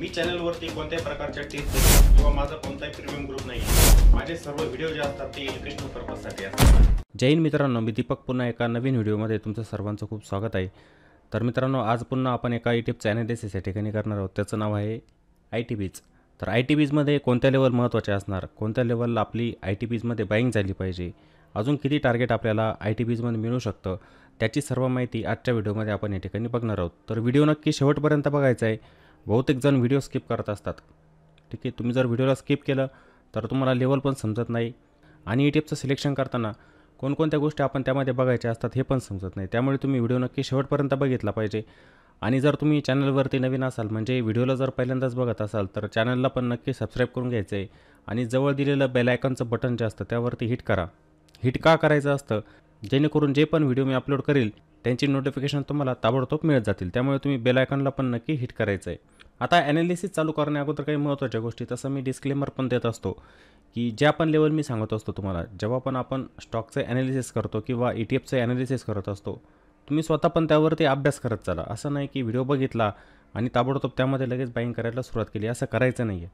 मी चॅनलवरती कोणत्याही प्रकारच्या टिप्स किंवा माझा कोणताही प्रीमियम ग्रुप नाही माझे सर्व व्हिडिओ जे असतात ते एज्युकेशनल साठी असतात जय मित्रांनो मी दीपक पुन्हा एका नवीन व्हिडिओमध्ये तुमचं सर्वांचं खूप स्वागत आहे तर मित्रांनो आज पुन्हा आपण एका आय चॅनल चॅनलिसिस या ठिकाणी करणार आहोत त्याचं नाव आहे आय टी बीज तर आय टी बीजमध्ये कोणत्या लेवल महत्त्वाचे असणार कोणत्या लेवलला आपली आय टी बीजमध्ये बाईंग झाली पाहिजे अजून किती टार्गेट आपल्याला आय टी बीजमध्ये मिळू शकतं त्याची सर्व माहिती आजच्या व्हिडिओमध्ये आपण या ठिकाणी बघणार आहोत तर व्हिडिओ नक्की शेवटपर्यंत बघायचा आहे बहुतेक जण व्हिडिओ स्किप करत असतात ठीक आहे तुम्ही जर व्हिडिओला स्किप केलं तर तुम्हाला लेवल पण समजत नाही आणि युट्यूबचं सिलेक्शन करताना कोणकोणत्या गोष्टी आपण त्यामध्ये बघायच्या असतात हे पण समजत नाही त्यामुळे तुम्ही व्हिडिओ नक्की शेवटपर्यंत बघितला पाहिजे आणि जर तुम्ही चॅनलवरती नवीन असाल म्हणजे व्हिडिओला जर पहिल्यांदाच बघत असाल तर चॅनलला पण नक्की सबस्क्राईब करून घ्यायचं आहे आणि जवळ दिलेलं बेलायकनचं बटन जे असतं त्यावरती हिट करा हिट का करायचं असतं जेणेकरून जे पण व्हिडिओ मी अपलोड करेल त्यांची नोटिफिकेशन तुम्हाला ताबडतोब मिळत जातील त्यामुळे तुम्ही बेलायकनला पण नक्की हिट करायचं आहे आता ॲनालिसिस चालू करण्याअगोदर काही महत्त्वाच्या गोष्टी तसं मी डिस्क्लेमर पण देत असतो की ज्या पण लेवल मी सांगत असतो तुम्हाला जेव्हा पण आपण स्टॉकचं ॲनालिसिस करतो किंवा ई टी एफचं ॲनालिसिस करत असतो तुम्ही स्वतः पण त्यावरती अभ्यास करत चाला असं नाही की व्हिडिओ बघितला आणि ताबडतोब त्यामध्ये लगेच बाईंग करायला सुरुवात केली असं करायचं नाही आहे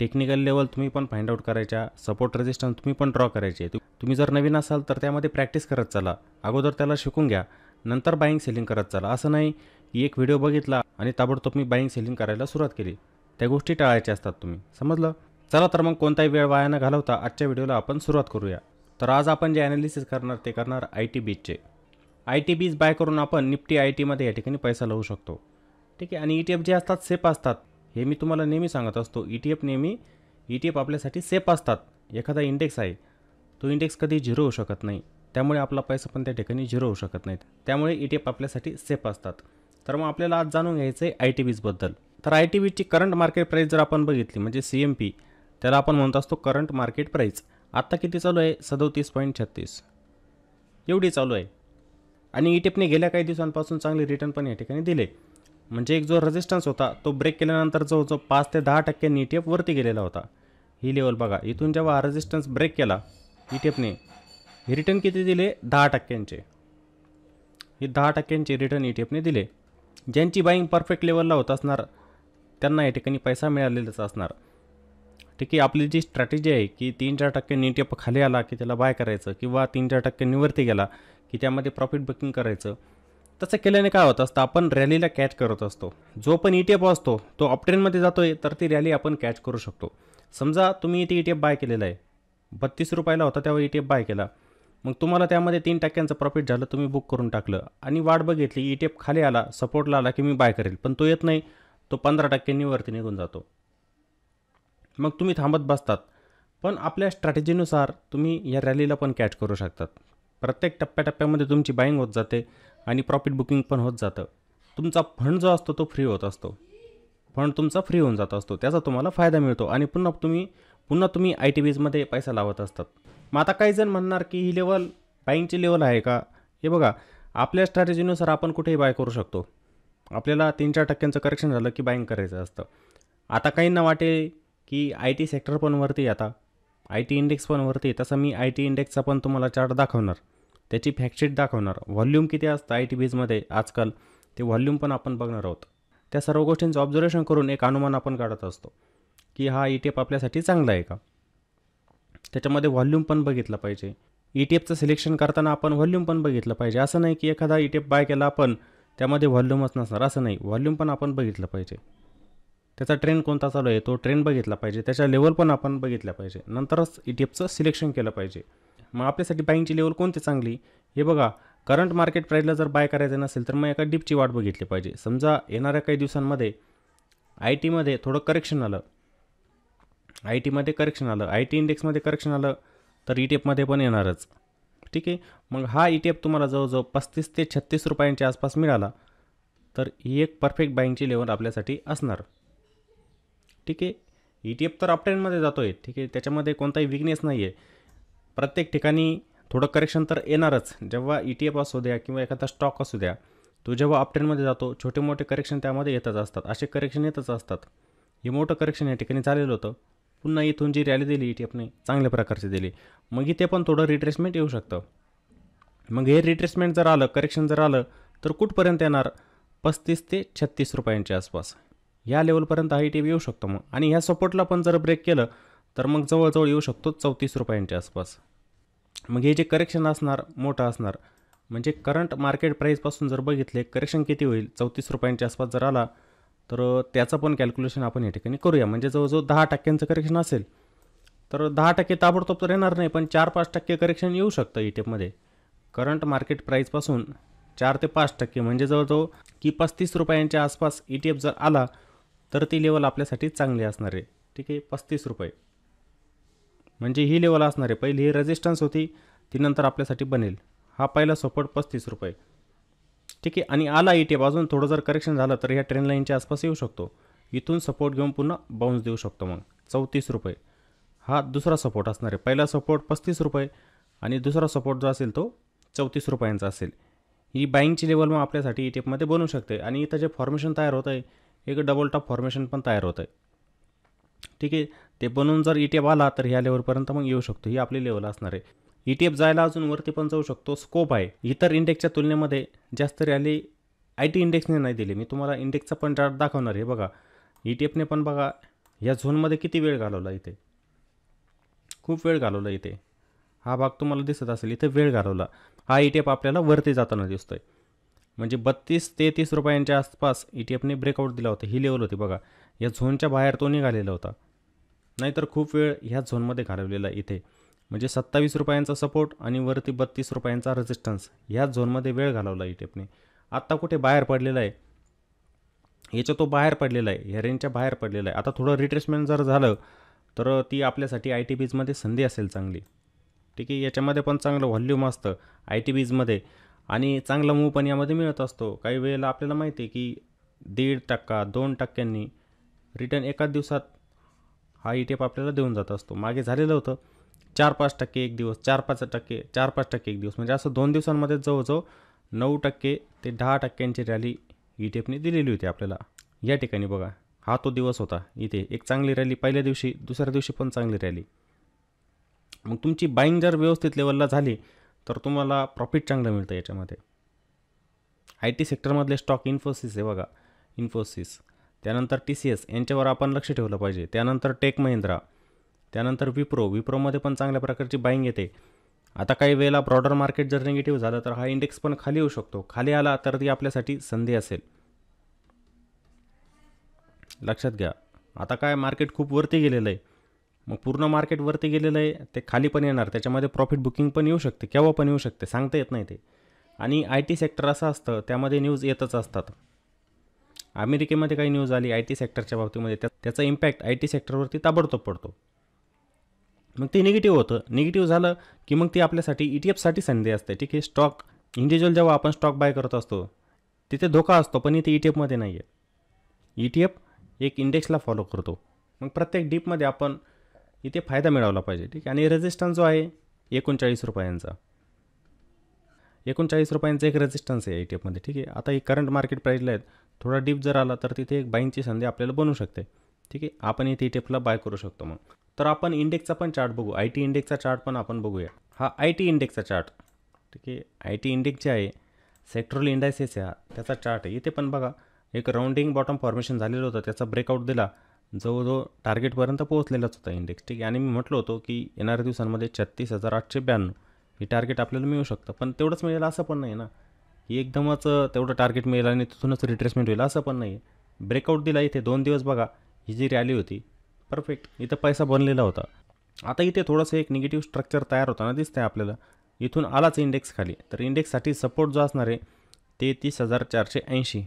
टेक्निकल लेवल तुम्ही पण फाइंड आउट करायच्या सपोर्ट रेजिस्टन्स तुम्ही पण ड्रॉ करायचे तुम्ही जर नवीन असाल तर त्यामध्ये प्रॅक्टिस करत चाला अगोदर त्याला शिकून घ्या नंतर बाईंग सेलिंग करत चाला असं नाही एक व्हिडिओ बघितला आणि ताबडतोब मी बाईंग सेलिंग करायला सुरुवात केली त्या गोष्टी टाळायच्या असतात तुम्ही समजलं चला तर मग कोणताही वेळ वाया न घालवता आजच्या व्हिडिओला आपण सुरुवात करूया तर आज आपण जे ॲनालिसिस करणार ते करणार आय टी बीजचे आय टी बीज बाय करून आपण निफ्टी आय टीमध्ये या ठिकाणी पैसा लावू शकतो ठीक आहे आणि ई टी एफ जे असतात सेफ असतात हे मी तुम्हाला नेहमी सांगत असतो ई टी एफ नेहमी ई टी एफ आपल्यासाठी सेफ असतात एखादा इंडेक्स आहे तो इंडेक्स कधी झिरो होऊ शकत नाही त्यामुळे आपला पैसा पण त्या ठिकाणी झिरो होऊ शकत नाहीत त्यामुळे ई टी एफ आपल्यासाठी सेफ असतात तर मग आपल्याला आज जाणून घ्यायचं आहे आय टी बीजबद्दल तर आय टी बीजची करंट मार्केट प्राईस जर आपण बघितली म्हणजे सी एम पी त्याला आपण म्हणत असतो करंट मार्केट प्राईस आत्ता किती चालू आहे सदोतीस पॉईंट छत्तीस एवढी चालू आहे आणि ई e एफने गेल्या काही दिवसांपासून चांगले रिटर्न पण या ठिकाणी दिले म्हणजे एक जो रेजिस्टन्स होता तो ब्रेक केल्यानंतर जो जो पाच ते दहा टक्क्यांनी टी e वरती गेलेला होता ही लेवल बघा इथून जेव्हा हा रेजिस्टन्स ब्रेक केला टी हे रिटर्न किती दिले दहा टक्क्यांचे हे दहा टक्क्यांचे रिटर्न ई टी एफने e दिले ज्यांची बाईंग परफेक्ट लेवलला होत असणार त्यांना या ठिकाणी पैसा मिळालेलाच असणार ठीक आहे आपली जी स्ट्रॅटेजी आहे की तीन चार टक्के एप खाली आला की त्याला बाय करायचं किंवा तीन चार टक्के निवरती गेला की त्यामध्ये प्रॉफिट बुकिंग करायचं तसं केल्याने काय होत असतं आपण रॅलीला कॅच करत असतो जो पण ई टी एफ असतो तो अपट्रेनमध्ये जातो आहे तर ती रॅली आपण कॅच करू शकतो समजा तुम्ही इथे E e T F buy केलेला आहे बत्तीस रुपयाला होता त्यावर ई टी एफ बाय केला मग तुम्हाला त्यामध्ये तीन टक्क्यांचं प्रॉफिट झालं तुम्ही बुक करून टाकलं आणि वाट बघितली ई टी एफ खाली आला सपोर्टला आला की मी बाय करेल पण तो येत नाही तो पंधरा टक्क्यांनी वरती निघून जातो मग तुम्ही थांबत बसतात पण आपल्या स्ट्रॅटेजीनुसार तुम्ही या रॅलीला पण कॅच करू शकतात प्रत्येक टप्प्याटप्प्यामध्ये तुमची बाईंग होत जाते आणि प्रॉफिट बुकिंग पण होत जातं तुमचा फंड जो असतो तो फ्री होत असतो फंड तुमचा फ्री होऊन जात असतो त्याचा तुम्हाला फायदा मिळतो आणि पुन्हा तुम्ही पुन्हा तुम्ही आय टी बीजमध्ये पैसा लावत असतात मग आता काही जण म्हणणार की ही लेवल बाईंगची लेवल आहे का हे बघा आपल्या स्ट्रॅटेजीनुसार आपण कुठेही बाय करू शकतो आपल्याला तीन चार टक्क्यांचं करेक्शन झालं की बाईंग करायचं असतं आता काहींना वाटेल की आय टी सेक्टर पण वरती आता आय टी इंडेक्स पण वरती तसं मी आय टी इंडेक्सचा पण तुम्हाला चार्ट दाखवणार त्याची फॅक्टशीट दाखवणार व्हॉल्यूम किती असतं आय टी बीजमध्ये आजकाल ते व्हॉल्यूम पण आपण बघणार आहोत त्या सर्व गोष्टींचं ऑब्झर्वेशन करून एक अनुमान आपण काढत असतो की हा ई टी एफ आपल्यासाठी चांगला आहे का त्याच्यामध्ये व्हॉल्यूम पण बघितलं पाहिजे ई e टी एफचं सिलेक्शन करताना आपण व्हॉल्यूम पण बघितलं पाहिजे असं नाही की एखादा ई टी एफ बाय केला आपण त्यामध्ये व्हॉल्यूमच नसणार असं नाही व्हॉल्यूम पण आपण बघितलं पाहिजे त्याचा ट्रेंड कोणता चालू आहे तो ट्रेंड बघितला पाहिजे त्याच्या लेवल पण आपण बघितल्या पाहिजे नंतरच ई टी एफचं सिलेक्शन केलं पाहिजे मग आपल्यासाठी बाईंगची लेवल कोणती चांगली हे बघा करंट मार्केट प्राईजला जर बाय करायचं नसेल तर मग एका डिपची वाट बघितली पाहिजे समजा येणाऱ्या काही दिवसांमध्ये आय टीमध्ये थोडं करेक्शन आलं आय टीमध्ये करेक्शन आलं आय टी इंडेक्समध्ये करेक्शन आलं तर ई e टी एफमध्ये पण येणारच ठीक आहे मग हा ई टी एफ तुम्हाला जवळजवळ पस्तीस ते छत्तीस रुपयांच्या आसपास मिळाला तर ही एक परफेक्ट बँकची लेवल आपल्यासाठी असणार ठीक आहे ई टी एफ तर ऑपटेनमध्ये जातो आहे ठीक आहे त्याच्यामध्ये कोणताही विकनेस नाही आहे प्रत्येक ठिकाणी थोडं करेक्शन तर येणारच जेव्हा ई टी एफ असू द्या किंवा एखादा स्टॉक असू द्या तो जेव्हा ऑपटेनमध्ये जातो छोटे मोठे करेक्शन त्यामध्ये येतच असतात असे करेक्शन येतच असतात हे मोठं करेक्शन या ठिकाणी झालेलं होतं पुन्हा इथून जी रॅली दिली ती आपण चांगल्या प्रकारची दिली मग इथे पण थोडं रिट्रेसमेंट येऊ शकतं मग हे रिट्रेसमेंट जर आलं करेक्शन जर आलं तर कुठपर्यंत येणार पस्तीस ते छत्तीस रुपयांच्या आसपास ह्या लेवलपर्यंत हा टी येऊ शकतो मग आणि ह्या सपोर्टला पण जर ब्रेक केलं तर मग जवळजवळ येऊ शकतो चौतीस रुपयांच्या आसपास मग हे जे करेक्शन असणार मोठं असणार म्हणजे करंट मार्केट प्राईसपासून जर बघितले करेक्शन किती होईल चौतीस रुपयांच्या आसपास जर आला तर त्याचं पण कॅल्क्युलेशन आपण या ठिकाणी करूया म्हणजे जवळजवळ दहा टक्क्यांचं करेक्शन असेल तर दहा टक्के ताबडतोब तर येणार नाही पण चार पाच टक्के करेक्शन येऊ शकतं ई टीपमध्ये करंट मार्केट प्राईजपासून चार ते पाच टक्के म्हणजे जवळजवळ की पस्तीस रुपयांच्या आसपास ई टी एफ जर आला तर ती लेवल आपल्यासाठी चांगली असणार आहे ठीक आहे पस्तीस रुपये म्हणजे ही लेवल असणार आहे पहिली ही रेजिस्टन्स होती ती नंतर आपल्यासाठी बनेल हा पहिला सपोर्ट पस्तीस रुपये ठीक आहे आणि आला ई बाजून थोडं जर करेक्शन झालं तर ह्या ट्रेन लाईनच्या आसपास येऊ शकतो इथून सपोर्ट घेऊन पुन्हा बाउन्स देऊ शकतो मग चौतीस रुपये हा दुसरा सपोर्ट असणार आहे पहिला सपोर्ट पस्तीस रुपये आणि दुसरा सपोर्ट जो असेल तो चौतीस रुपयांचा असेल ही बाईंगची लेवल मग आपल्यासाठी ई e टी एफमध्ये बनवू शकते आणि इथं जे फॉर्मेशन तयार होत आहे एक डबल टॉप फॉर्मेशन पण तयार होत आहे ठीक आहे ते बनवून जर ई e एफ आला तर ह्या लेवलपर्यंत मग येऊ शकतो ही आपली लेवल असणार आहे ई टी एफ जायला अजून वरती पण जाऊ शकतो स्कोप आहे इतर इंडेक्सच्या तुलनेमध्ये जास्त रॅली आय टी इंडेक्सने नाही दिली मी तुम्हाला इंडेक्सचा पण चार्ट दाखवणार आहे बघा ई e टी एफने पण बघा या झोनमध्ये किती वेळ घालवला इथे खूप वेळ घालवला इथे हा भाग तुम्हाला दिसत असेल इथे वेळ घालवला हा ई टी एफ आपल्याला वरती जाताना दिसतो आहे म्हणजे बत्तीस ते तीस रुपयांच्या आसपास ई टी एफने ब्रेकआउट दिला होता ही लेवल होती बघा या झोनच्या बाहेर तो निघालेला होता नाहीतर खूप वेळ ह्या झोनमध्ये घालवलेला इथे म्हणजे सत्तावीस रुपयांचा सपोर्ट आणि वरती बत्तीस रुपयांचा रेजिस्टन्स ह्याच झोनमध्ये वेळ घालवला ई टेपने आत्ता कुठे बाहेर पडलेला आहे याच्या तो बाहेर पडलेला आहे ह्या रेंजच्या बाहेर पडलेला आहे आता थोडं रिट्रेसमेंट जर झालं तर ती आपल्यासाठी आय टी बीजमध्ये संधी असेल चांगली ठीक आहे याच्यामध्ये पण चांगलं व्हॉल्यूम असतं आय टी बीजमध्ये आणि चांगला मूव पण यामध्ये मिळत असतो काही वेळेला आपल्याला माहिती आहे की दीड टक्का दोन टक्क्यांनी रिटर्न एकाच दिवसात हा ई e टी आपल्याला देऊन जात असतो मागे झालेलं होतं चार पाच टक्के एक दिवस चार पाच टक्के चार पाच टक्के एक दिवस म्हणजे असं दोन दिवसांमध्ये जवळजवळ नऊ टक्के ते दहा टक्क्यांची रॅली ईटीएफने दिलेली होती आपल्याला या ठिकाणी बघा हा तो दिवस होता इथे एक चांगली रॅली पहिल्या दिवशी दुसऱ्या दिवशी पण चांगली रॅली मग तुमची बाईंग जर व्यवस्थित लेवलला झाली तर तुम्हाला प्रॉफिट चांगलं मिळतं याच्यामध्ये आय टी सेक्टरमधले स्टॉक इन्फोसिस आहे बघा इन्फोसिस त्यानंतर टी सी एस यांच्यावर आपण लक्ष ठेवलं पाहिजे त्यानंतर टेक महिंद्रा त्यानंतर विप्रो विप्रोमध्ये पण चांगल्या प्रकारची बाईंग येते आता काही वेळेला ब्रॉडर मार्केट जर निगेटिव्ह झालं तर हा इंडेक्स पण खाली येऊ शकतो खाली आला तर ती आपल्यासाठी संधी असेल लक्षात घ्या आता काय मार्केट खूप वरती गेलेलं आहे मग पूर्ण मार्केट वरती गेलेलं आहे ते खाली पण येणार त्याच्यामध्ये प्रॉफिट बुकिंग पण येऊ शकते केव्हा पण येऊ शकते सांगता येत नाही ते आणि आय टी सेक्टर असं असतं त्यामध्ये न्यूज येतच असतात अमेरिकेमध्ये काही न्यूज आली आय टी सेक्टरच्या बाबतीमध्ये त्या त्याचा इम्पॅक्ट आय टी सेक्टरवरती ताबडतोब पडतो मग ते निगेटिव्ह होतं निगेटिव्ह झालं की मग ती आपल्यासाठी ई e टी एफसाठी संधी असते ठीक आहे स्टॉक इंडिव्हिज्युअल जेव्हा आपण स्टॉक बाय करत असतो तिथे धोका असतो पण इथे ई e टी एफमध्ये नाही आहे ई e टी एफ एक इंडेक्सला फॉलो करतो मग प्रत्येक डीपमध्ये आपण इथे फायदा मिळवला पाहिजे ठीक आहे आणि रेजिस्टन्स जो आहे एकोणचाळीस रुपयांचा एकोणचाळीस रुपयांचा एक रेजिस्टन्स आहे ई टी एफमध्ये ठीक आहे आता ही करंट मार्केट प्राईजला आहेत थोडा डीप जर आला तर तिथे एक बाईंगची संधी आपल्याला बनू शकते ठीक आहे आपण इथे ई टी एफला बाय करू शकतो मग तर आपण इंडेक्सचा पण चार्ट बघू आय टी इंडेक्सचा चार्ट पण आपण बघूया हा आय टी इंडेक्सचा चार्ट ठीक आहे आय टी इंडेक्स जे आहे सेक्ट्रल इंडायसेस हा त्याचा चार्ट आहे इथे पण बघा एक राऊंडिंग बॉटम फॉर्मेशन झालेलं होतं त्याचा ब्रेकआउट दिला जवळजवळ टार्गेटपर्यंत पोहोचलेलाच होता इंडेक्स ठीक आहे आणि मी म्हटलं होतो की येणाऱ्या दिवसांमध्ये छत्तीस हजार आठशे ब्याण्णव हे टार्गेट आपल्याला मिळू शकतं पण तेवढंच मिळेल असं पण नाही ना की एकदमच तेवढं टार्गेट मिळेल आणि तिथूनच रिट्रेसमेंट होईल असं पण नाही ब्रेकआउट दिला इथे दोन दिवस बघा ही जी रॅली होती परफेक्ट इथं पैसा बनलेला होता आता इथे थोडंसं एक निगेटिव्ह स्ट्रक्चर तयार होताना दिसतं आहे आपल्याला इथून आलाच इंडेक्स खाली तर इंडेक्ससाठी सपोर्ट जो असणार आहे ते तीस हजार चारशे ऐंशी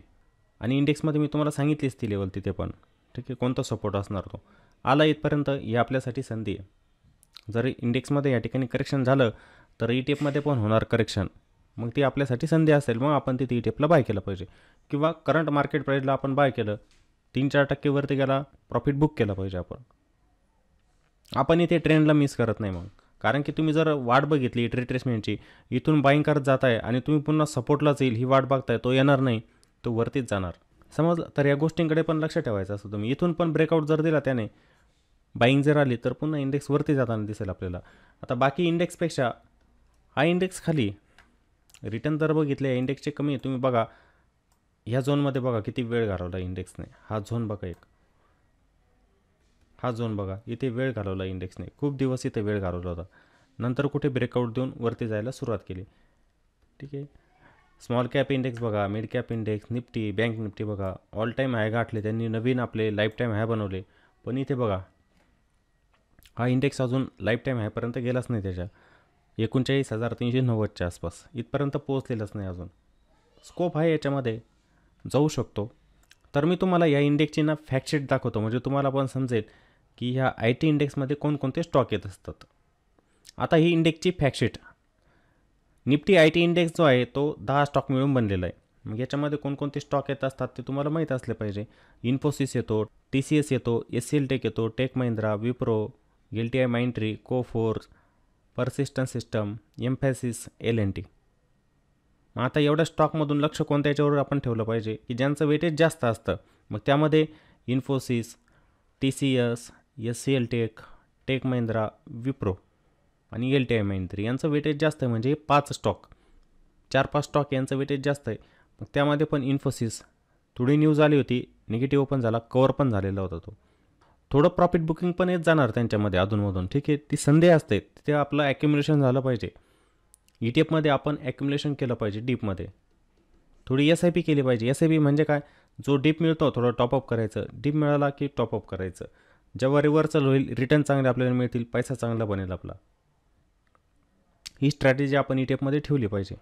आणि इंडेक्समध्ये मी तुम्हाला सांगितलीच ती लेवल तिथे पण ठीक आहे कोणता सपोर्ट असणार तो आला इथपर्यंत ही आपल्यासाठी संधी आहे जर इंडेक्समध्ये या ठिकाणी करेक्शन झालं तर ई e टी एफमध्ये पण होणार करेक्शन मग ती आपल्यासाठी संधी असेल मग आपण तिथे ई टी एफला बाय केलं पाहिजे किंवा करंट मार्केट प्राईजला आपण बाय केलं तीन चार वरती गेला प्रॉफिट बुक केला पाहिजे आपण आपण इथे ट्रेंडला मिस करत नाही मग कारण की तुम्ही जर वाट बघितली रिट्रेसमेंटची इथून बाईंग करत जात आहे आणि तुम्ही पुन्हा सपोर्टलाच येईल ही वाट बघताय तो येणार नाही तो वरतीच जाणार समज तर या गोष्टींकडे पण लक्ष ठेवायचं असं तुम्ही इथून पण ब्रेकआउट जर दिला त्याने बाईंग जर आली तर पुन्हा इंडेक्स वरती जाताना दिसेल आपल्याला आता बाकी इंडेक्सपेक्षा हा इंडेक्स खाली रिटर्न जर बघितले इंडेक्सचे कमी आहे तुम्ही बघा ह्या झोनमध्ये बघा किती वेळ घालवला इंडेक्सने हा झोन बघा एक हा झोन बघा इथे वेळ घालवला इंडेक्सने खूप दिवस इथे वेळ घालवला होता नंतर कुठे ब्रेकआउट देऊन वरती जायला सुरुवात केली ठीक आहे स्मॉल कॅप इंडेक्स बघा mid cap index Nifty bank Nifty बघा ऑल टाईम हाय गाठले त्यांनी नवीन आपले लाईफ टाईम हाय बनवले पण इथे बघा हा इंडेक्स अजून लाईफ टाईम हायपर्यंत गेलाच नाही त्याच्या एकोणचाळीस हजार तीनशे नव्वदच्या आसपास इथपर्यंत पोहोचलेलाच नाही अजून स्कोप आहे याच्यामध्ये जाऊ शकतो तर मी तुम्हाला या इंडेक्सची ना फॅक्टशीट दाखवतो म्हणजे तुम्हाला पण समजेल की ह्या आय टी इंडेक्समध्ये कोणकोणते स्टॉक येत असतात आता ही इंडेक्सची factsheet Nifty I T index जो आहे तो दहा स्टॉक मिळून बनलेला आहे मग याच्यामध्ये कोणकोणते स्टॉक येत असतात ते तुम्हाला माहीत असले पाहिजे इन्फोसिस येतो टी सी एस येतो एस सी एल टेक येतो Tech Mahindra Wipro L T I Mindtree Coforge Persistent System Mphasis L N T मग आता एवढ्या स्टॉकमधून लक्ष कोणत्या याच्यावर आपण ठेवलं पाहिजे की ज्यांचं वेटेज जास्त असतं मग त्यामध्ये Infosys T C S H C L Tech Tech Mahindra Wipro आणि एल टी आय महिंद्री यांचं वेटेज जास्त आहे म्हणजे पाच स्टॉक चार पाच स्टॉक यांचं वेटेज जास्त आहे मग त्यामध्ये पण इन्फोसिस थोडी न्यूज आली होती निगेटिव्ह ओपन झाला कवर पण झालेला होता तो थोडं प्रॉफिट बुकिंग पण येत जाणार त्यांच्यामध्ये अधूनमधून ठीक आहे ती संधी असते तिथे आपलं ॲक्युम्युलेशन झालं पाहिजे ई e टी एफमध्ये आपण ॲक्युम्युलेशन केलं पाहिजे डीपमध्ये थोडी एस आय पी केली पाहिजे एस आय पी म्हणजे काय जो डीप मिळतो थोडं टॉपअप करायचं डीप मिळाला की टॉपअप करायचं जेव्हा रिव्हर्सल होईल रिटर्न चांगले आपल्याला मिळतील पैसा चांगला बनेल आपला ही स्ट्रॅटेजी आपण ई e टी एफमध्ये ठेवली पाहिजे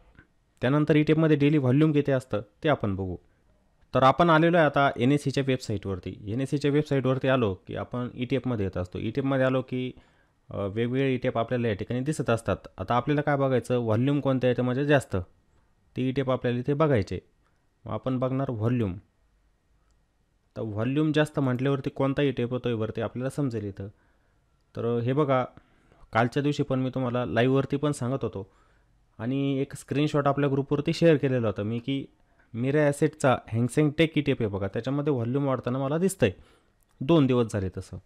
त्यानंतर ई टी एफमध्ये डेली व्हॉल्यूम किती असतं ते आपण बघू तर आपण आलेलो आहे आता एन एस सीच्या e वेबसाईटवरती एन एस सीच्या वेबसाईटवरती आलो की आपण ई टी एफमध्ये येत असतो ई टी एफमध्ये आलो की वेगवेगळे एप e आपल्याला या ठिकाणी दिसत असतात आता आपल्याला काय बघायचं व्हॉल्यूम कोणत्या म्हणजे जास्त ते एप e आपल्याला इथे बघायचे मग आपण बघणार व्हॉल्यूम तर व्हॉल्यूम जास्त म्हटल्यावरती कोणता एप e होतो वरती आपल्याला समजेल इथं तर हे बघा कालच्या दिवशी पण मी तुम्हाला लाईववरती पण सांगत होतो आणि एक स्क्रीनशॉट आपल्या ग्रुपवरती शेअर केलेलं होतं मी की मिरा ॲसेटचा हँगसेंग टेक एप आहे बघा त्याच्यामध्ये व्हॉल्यूम वाढताना मला दिसतं आहे दोन दिवस झाले तसं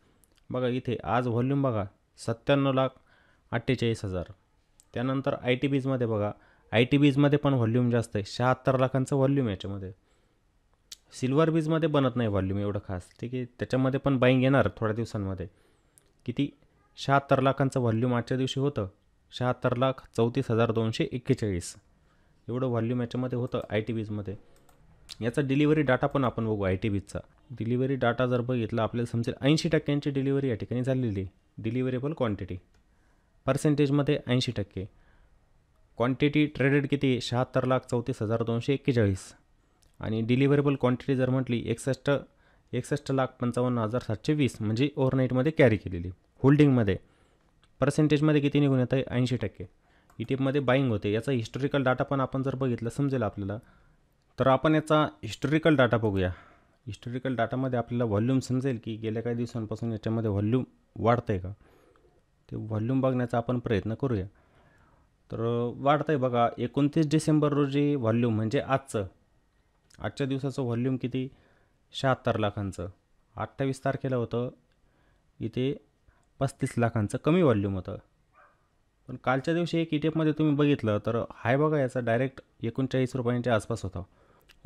बघा इथे आज व्हॉल्यूम बघा सत्त्याण्णव लाख अठ्ठेचाळीस हजार त्यानंतर आय टी बीजमध्ये बघा आय टी बीजमध्ये पण व्हॉल्यूम जास्त आहे शहात्तर लाखांचं व्हॉल्यूम याच्यामध्ये सिल्वर बीजमध्ये बनत नाही व्हॉल्यूम एवढं खास ठीक आहे त्याच्यामध्ये पण बाईंग येणार थोड्या दिवसांमध्ये किती शहात्तर लाखांचं व्हॉल्यूम आजच्या दिवशी होतं शहात्तर लाख चौतीस हजार दोनशे एक्केचाळीस एवढं व्हॉल्यूम याच्यामध्ये होतं आय टी बीजमध्ये याचा डिलिव्हरी डाटा पण आपण बघू आय टी बीजचा डिलिव्हरी डाटा जर बघितला आपल्याला समजेल ऐंशी टक्क्यांची डिलिव्हरी या ठिकाणी झालेली डिलिव्हरेबल क्वांटिटी पर्सेंटेजमध्ये ऐंशी टक्के क्वांटिटी ट्रेडेड किती शहात्तर लाख चौतीस हजार दोनशे एक्केचाळीस आणि डिलिव्हरेबल क्वांटिटी जर म्हटली एकसष्ट एकसष्ट लाख पंचावन्न हजार सातशे वीस म्हणजे ओव्हरनाईटमध्ये कॅरी केलेली होल्डिंगमध्ये पर्सेंटेजमध्ये किती निघून येतं आहे ऐंशी टक्के ई टी बाईंग होते याचा हिस्टोरिकल डाटा पण आपण जर बघितलं समजेल आपल्याला तर आपण याचा हिस्टोरिकल डाटा बघूया हिस्टोरिकल डाटामध्ये आपल्याला व्हॉल्यूम समजेल की गेल्या काही दिवसांपासून याच्यामध्ये व्हॉल्यूम वाढतं का ते व्हॉल्यूम बघण्याचा आपण प्रयत्न करूया तर वाढतं आहे बघा एकोणतीस डिसेंबर रोजी व्हॉल्यूम म्हणजे आजचं आजच्या दिवसाचं व्हॉल्यूम किती शहात्तर लाखांचं अठ्ठावीस तारखेला होतं इथे पस्तीस लाखांचं कमी व्हॉल्यूम होतं पण कालच्या दिवशी एक एफमध्ये e तुम्ही बघितलं तर हाय बघा याचा डायरेक्ट एकोणचाळीस रुपयांच्या आसपास होता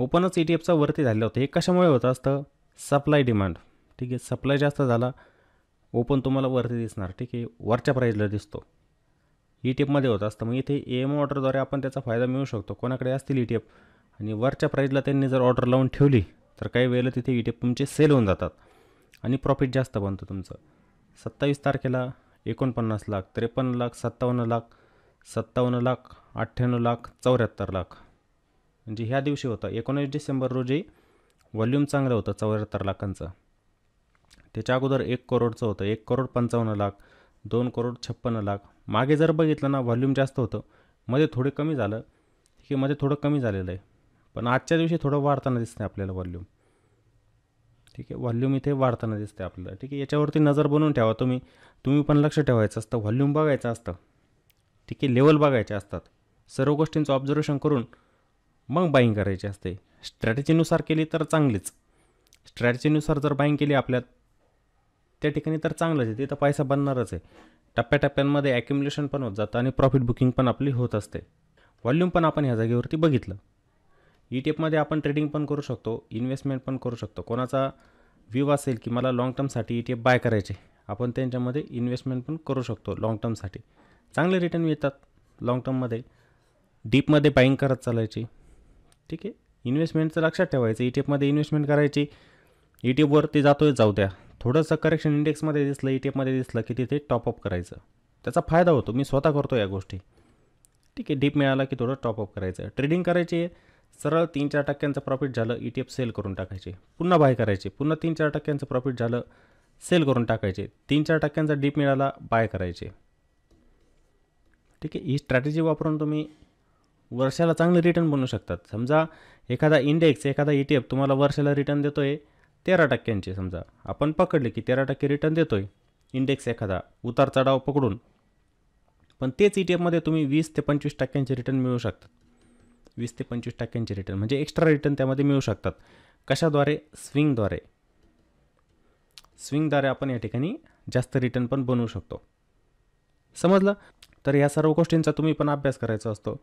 ओपनच ई e टी एफचा वरती झालेला होतं हे कशामुळे होतं असतं सप्लाय डिमांड ठीक आहे सप्लाय जास्त झाला ओपन तुम्हाला वरती दिसणार ठीक आहे वरच्या प्राईजला दिसतो ई e टी एफमध्ये होत असतं मग इथे ए एम ऑर्डरद्वारे आपण त्याचा फायदा मिळू शकतो कोणाकडे असतील ई टी एफ आणि वरच्या प्राईजला त्यांनी जर ऑर्डर लावून ठेवली तर काही वेळेला तिथे ई टी एफ तुमचे सेल होऊन जातात आणि प्रॉफिट जास्त बनतो तुमचं सत्तावीस तारखेला एकोणपन्नास लाख त्रेपन्न लाख सत्तावन्न लाख सत्तावन्न लाख अठ्ठ्याण्णव लाख चौऱ्याहत्तर लाख म्हणजे ह्या दिवशी होता एकोणीस डिसेंबर रोजी व्हॉल्यूम चांगलं होतं चौऱ्याहत्तर लाखांचं त्याच्या अगोदर एक करोडचं होतं एक करोड पंचावन्न लाख दोन करोड छप्पन्न लाख मागे जर बघितलं ना व्हॉल्यूम जास्त होतं मध्ये थोडे कमी झालं ठीक आहे मध्ये थोडं कमी झालेलं आहे पण आजच्या दिवशी थोडं वाढताना दिसतंय आपल्याला व्हॉल्यूम ठीक आहे व्हॉल्यूम इथे वाढताना दिसते आपल्याला ठीक आहे याच्यावरती नजर बनवून ठेवा तुम्ही तुम्ही पण लक्ष ठेवायचं असतं व्हॉल्यूम बघायचं असतं ठीक आहे लेवल बघायचे असतात सर्व गोष्टींचं ऑब्झर्वेशन करून मग बाईंग करायची असते स्ट्रॅटेजीनुसार केली तर चांगलीच स्ट्रॅटेजीनुसार जर बाईंग केली आपल्यात त्या ठिकाणी तर चांगलंच आहे तिथं पैसा बनणारच आहे टप्प्याटप्प्यांमध्ये ॲक्युम्युलेशन पण होत जातं आणि प्रॉफिट बुकिंग पण आपली होत असते व्हॉल्यूम पण आपण ह्या जागेवरती बघितलं ई e टी एफमध्ये आपण ट्रेडिंग पण करू शकतो इन्व्हेस्टमेंट पण करू शकतो कोणाचा व्ह्यू असेल की मला लाँग टर्मसाठी ई टी एफ बाय करायचे आपण त्यांच्यामध्ये इन्व्हेस्टमेंट पण करू शकतो लाँग टर्मसाठी चांगले रिटर्न मिळतात लाँग टर्ममध्ये डीपमध्ये बाईंग करत चालायची ठीक आहे इन्व्हेस्टमेंटचं लक्षात ठेवायचं ई टी एफमध्ये इन्व्हेस्टमेंट करायची ई e टी एफवरती जातो जाऊ द्या थोडंसं करेक्शन इंडेक्समध्ये दिसलं ई e टी एफमध्ये दिसलं की तिथे टॉपअप करायचं त्याचा फायदा होतो मी स्वतः करतो या गोष्टी ठीक आहे डीप मिळाला की थोडं टॉपअप करायचं ट्रेडिंग करायची सरळ तीन चार टक्क्यांचं प्रॉफिट झालं ई टी एफ सेल करून टाकायचे पुन्हा बाय करायचे पुन्हा तीन चार टक्क्यांचं प्रॉफिट झालं सेल करून टाकायचे तीन चार टक्क्यांचा डीप मिळाला बाय करायचे ठीक आहे ही स्ट्रॅटेजी वापरून तुम्ही वर्षाला चांगले रिटर्न बनवू शकतात समजा एखादा इंडेक्स एखादा ई टी एफ तुम्हाला वर्षाला रिटर्न देतो आहे तेरा टक्क्यांचे समजा आपण पकडले की तेरा टक्के रिटर्न देतो आहे इंडेक्स एखादा उतार चढाव पकडून पण तेच ई e टी एफमध्ये तुम्ही वीस ते पंचवीस टक्क्यांचे रिटर्न मिळू शकतात वीस ते पंचवीस टक्क्यांचे रिटर्न म्हणजे एक्स्ट्रा रिटर्न त्यामध्ये मिळू शकतात कशाद्वारे स्विंगद्वारे स्विंगद्वारे आपण या ठिकाणी जास्त रिटर्न पण बनवू शकतो समजलं तर या सर्व गोष्टींचा तुम्ही पण अभ्यास करायचा असतो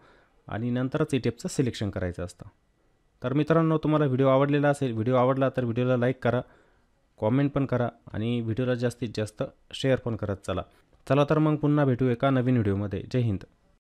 आणि नंतरच ई टी एफचं सिलेक्शन करायचं असतं तर मित्रांनो तुम्हाला व्हिडिओ आवडलेला असेल व्हिडिओ आवडला तर व्हिडिओला लाईक करा कॉमेंट पण करा आणि व्हिडिओला जास्तीत जास्त शेअर पण करत चला चला तर मग पुन्हा भेटू एका नवीन व्हिडिओमध्ये जय हिंद